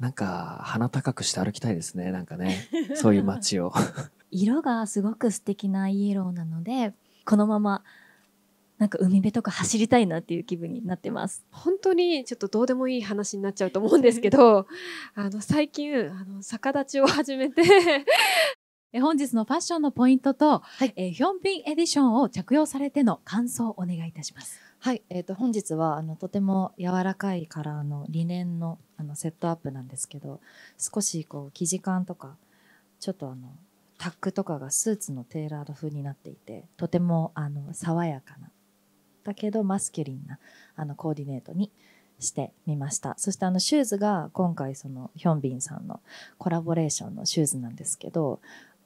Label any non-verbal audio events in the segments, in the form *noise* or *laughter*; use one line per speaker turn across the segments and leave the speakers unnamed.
なんか鼻高くして歩きたいですねなんかね *laughs* そういう街を
色がすごく素敵なイエローなのでこのままなんか海辺とか走りたいなっていう気分になってます本当にちょっとどうでもいい話になっちゃうと思うんですけど
あの最近あの逆立ちを始めて *laughs* 本日のファッションのポイントと、はい、えヒョンピンエディションを着用されての感想をお願いいたします。は
い、えー、と本日はあのとても柔らかいカラーのリネンのあのセットアップなんですけど少しこう生地感とかちょっとあのタックとかがスーツのテーラード風になっていてとてもあの爽やかなだけどマスキュリンなあのコーディネートにしてみましたそしてあのシューズが今回そのヒョンビンさんのコラボレーションのシューズなんですけど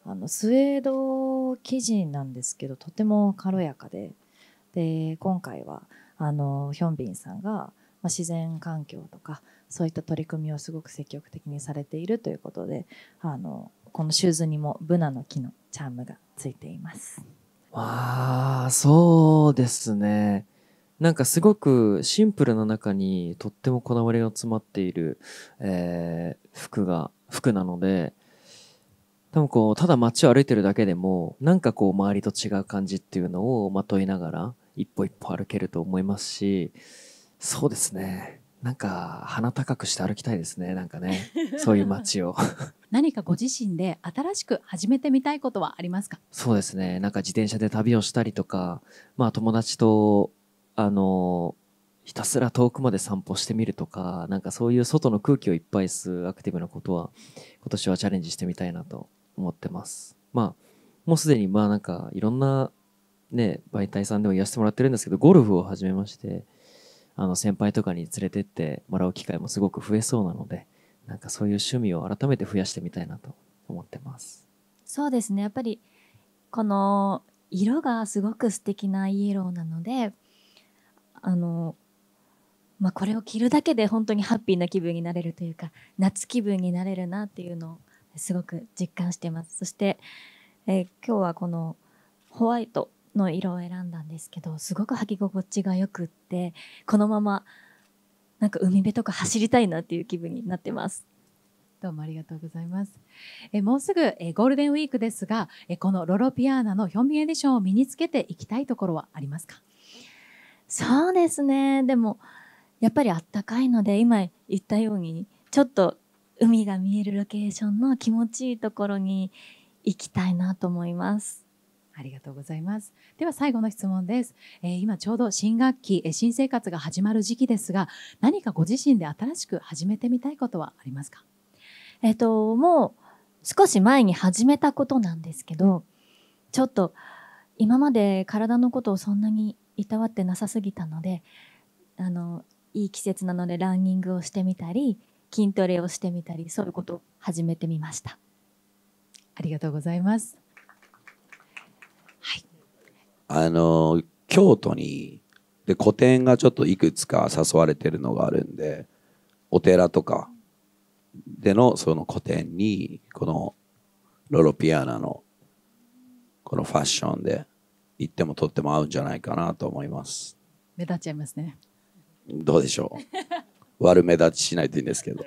あのスウェード生地なんですけどとても軽やかでで今回はあのヒョンビンさんがまあ、自然環境とかそういった取り組みをすごく積極的にされているということであのこのシューズにもブナの木のチャームがついています。
あそうですね。なんかすごくシンプルな中にとってもこだわりが詰まっている、えー、服が服なので多分こうただ街を歩いてるだけでもなんかこう周りと違う感じっていうのをまといながら一歩一歩歩けると思いますしそうですね。なんか鼻高くして歩きたいですね。なんかね、そういう街を。*laughs*
何かご自身で新しく始めてみたいことはあります
か。そうですね。なんか自転車で旅をしたりとか、まあ友達とあのひたすら遠くまで散歩してみるとか、なんかそういう外の空気をいっぱい吸うアクティブなことは今年はチャレンジしてみたいなと思ってます。まあもうすでにまあなんかいろんなね媒体さんでも言らせてもらってるんですけど、ゴルフを始めまして。あの先輩とかに連れてってもらう機会もすごく増えそうなので、なんかそういう趣味を改めて増やしてみたいなと思ってます。
そうですね。やっぱり、この色がすごく素敵なイエローなので、あの、まあ、これを着るだけで本当にハッピーな気分になれるというか、夏気分になれるなっていうのをすごく実感してます。そして、えー、今日はこのホワイトの色を選んだんですけどすごく履き心地がよくってこのままなんか海辺とか走りたいなっていう気分になってます。
どうもありがとうございます。えもうすぐえゴールデンウィークですが、えこのロロピアーナのヒョンビエディションを身につけていきたいところはありますかそうですね。でも、やっぱりあったかいので、今言ったように、ちょっと
海が見えるロケーションの気持ちいいところに行きたいなと思い
ます。ありがとうございます。では最後の質問です。えー、今ちょうど新学期、え新生活が始まる時期ですが、何かご自身で新しく始めてみたいことはありますかえっと、もう少し前に始めたことなんですけど、
ちょっと今まで体のことをそんなにいたわってなさすぎたので、あの、いい季節なのでランニングをしてみたり、筋トレをしてみたり、そういうことを始めてみました。ありがとうございます。
あの京都にで個展がちょっといくつか誘われてるのがあるんでお寺とかでのその個展にこのロロピアナのこのファッションで行ってもとっても合うんじゃないかなと思います
目立っちゃいますね
どうでしょう *laughs* 悪目立ちしないといいんですけど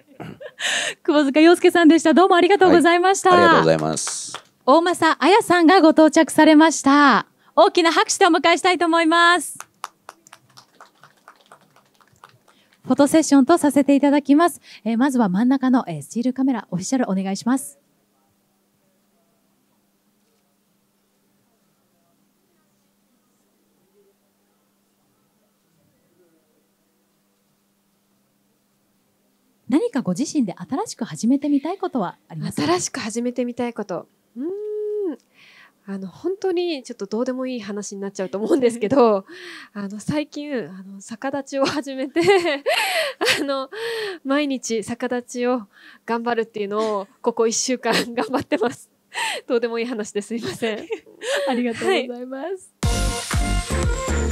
久保塚洋介さんでしたどうもありがとうございました、はい、ありがとうございます大政彩さんがご到着されました大きな拍手でお迎えしたいと思います。フォトセッションとさせていただきます。えー、まずは真ん中の、えー、スチールカメラオフィシャルお願いします。何かご自身で新しく始めてみたいことはありますか新しく始めてみたいことあの
本当にちょっとどうでもいい話になっちゃうと思うんですけどあの最近あの逆立ちを始めて *laughs* あの毎日逆立ちを頑張るっていうのをここ1週間頑張ってます *laughs* どうでもいい話ですいません
*laughs* ありがとうございます、はい